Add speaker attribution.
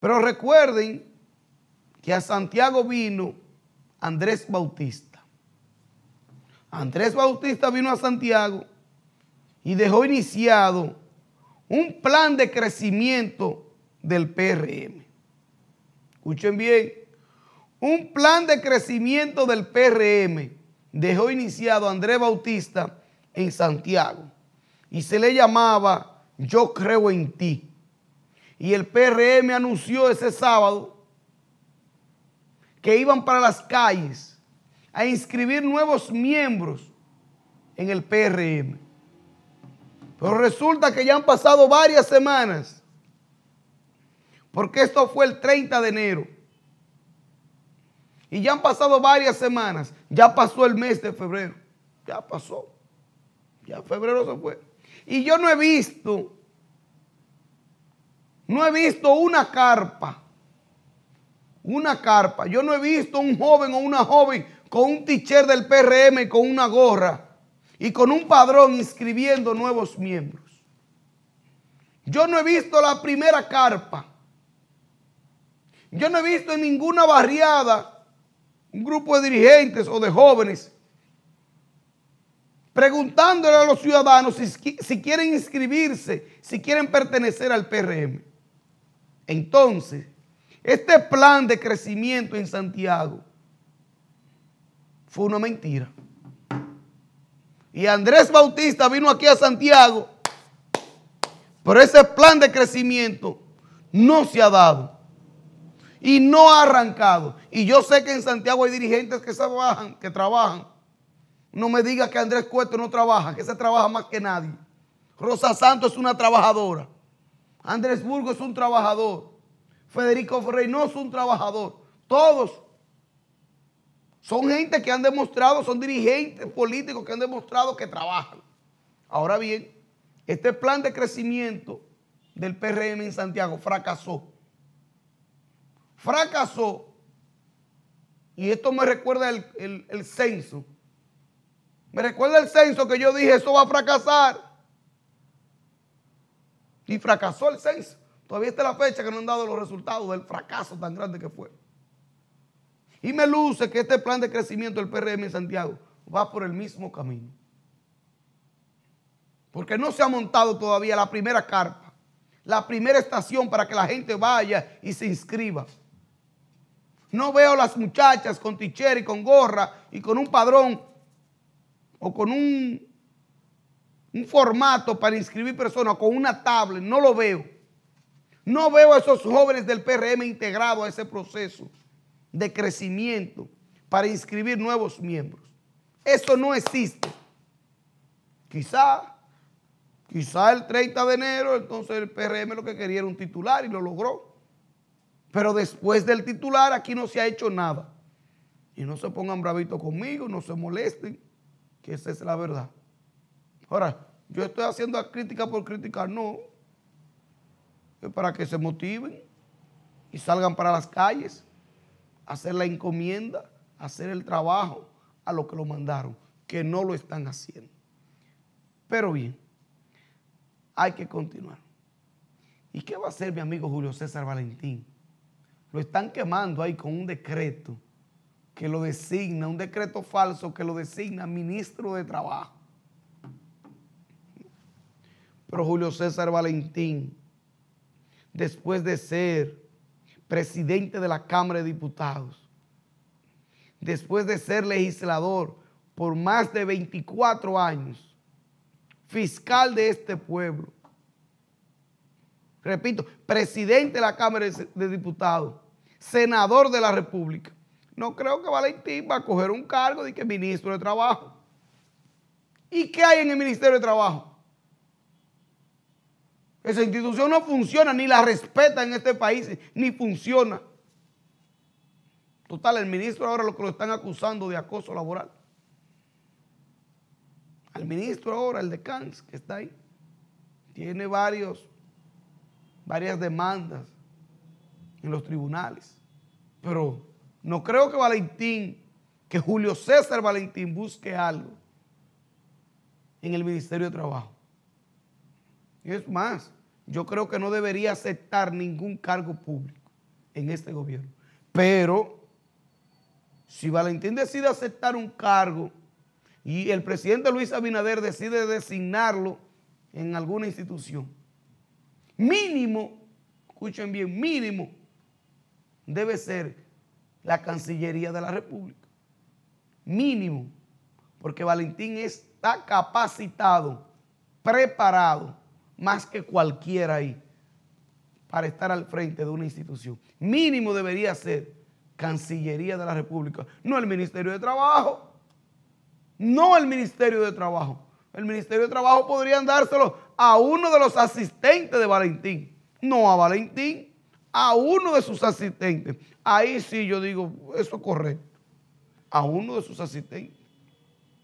Speaker 1: Pero recuerden que a Santiago vino Andrés Bautista. Andrés Bautista vino a Santiago y dejó iniciado un plan de crecimiento del PRM. Escuchen bien, un plan de crecimiento del PRM dejó iniciado Andrés Bautista en Santiago y se le llamaba Yo creo en ti. Y el PRM anunció ese sábado que iban para las calles a inscribir nuevos miembros en el PRM. Pero resulta que ya han pasado varias semanas, porque esto fue el 30 de enero. Y ya han pasado varias semanas, ya pasó el mes de febrero, ya pasó, ya febrero se fue. Y yo no he visto no he visto una carpa. Una carpa. Yo no he visto un joven o una joven con un t-shirt del PRM con una gorra y con un padrón inscribiendo nuevos miembros. Yo no he visto la primera carpa. Yo no he visto en ninguna barriada un grupo de dirigentes o de jóvenes preguntándole a los ciudadanos si, si, quieren inscribirse, si quieren pertenecer al PRM. Entonces, este plan de crecimiento en Santiago fue una mentira. Y Andrés Bautista vino aquí a Santiago, pero ese plan de crecimiento no se ha dado y no ha arrancado. Y yo sé que en Santiago hay dirigentes que trabajan, que trabajan. No me diga que Andrés Cueto no trabaja, que se trabaja más que nadie. Rosa Santos es una trabajadora. Andrés Burgo es un trabajador. Federico Reynoso, es un trabajador. Todos son gente que han demostrado, son dirigentes políticos que han demostrado que trabajan. Ahora bien, este plan de crecimiento del PRM en Santiago fracasó. Fracasó. Y esto me recuerda el, el censo. Me recuerda el censo que yo dije, eso va a fracasar. Y fracasó el censo. Todavía está la fecha que no han dado los resultados del fracaso tan grande que fue. Y me luce que este plan de crecimiento del PRM en Santiago va por el mismo camino. Porque no se ha montado todavía la primera carpa, la primera estación para que la gente vaya y se inscriba. No veo a las muchachas con tichera y con gorra y con un padrón o con un un formato para inscribir personas con una tablet, no lo veo. No veo a esos jóvenes del PRM integrados a ese proceso de crecimiento para inscribir nuevos miembros. Eso no existe. Quizá, quizá el 30 de enero, entonces el PRM lo que quería era un titular y lo logró. Pero después del titular aquí no se ha hecho nada. Y no se pongan bravitos conmigo, no se molesten, que esa es la verdad. Ahora, yo estoy haciendo crítica por crítica. no. Es para que se motiven y salgan para las calles, hacer la encomienda, hacer el trabajo a lo que lo mandaron, que no lo están haciendo. Pero bien, hay que continuar. ¿Y qué va a hacer mi amigo Julio César Valentín? Lo están quemando ahí con un decreto que lo designa, un decreto falso que lo designa ministro de Trabajo. Pero Julio César Valentín, después de ser presidente de la Cámara de Diputados, después de ser legislador por más de 24 años, fiscal de este pueblo, repito, presidente de la Cámara de Diputados, senador de la República. No creo que Valentín va a coger un cargo de que ministro de Trabajo. ¿Y qué hay en el Ministerio de Trabajo? Esa institución no funciona, ni la respeta en este país, ni funciona. Total, el ministro ahora lo que lo están acusando de acoso laboral. Al ministro ahora, el de Cans, que está ahí, tiene varios, varias demandas en los tribunales. Pero no creo que Valentín, que Julio César Valentín busque algo en el Ministerio de Trabajo. Y es más, yo creo que no debería aceptar ningún cargo público en este gobierno. Pero si Valentín decide aceptar un cargo y el presidente Luis Abinader decide designarlo en alguna institución, mínimo, escuchen bien, mínimo debe ser la Cancillería de la República. Mínimo, porque Valentín está capacitado, preparado más que cualquiera ahí para estar al frente de una institución. Mínimo debería ser Cancillería de la República, no el Ministerio de Trabajo, no el Ministerio de Trabajo. El Ministerio de Trabajo podrían dárselo a uno de los asistentes de Valentín, no a Valentín, a uno de sus asistentes. Ahí sí yo digo, eso es correcto, a uno de sus asistentes.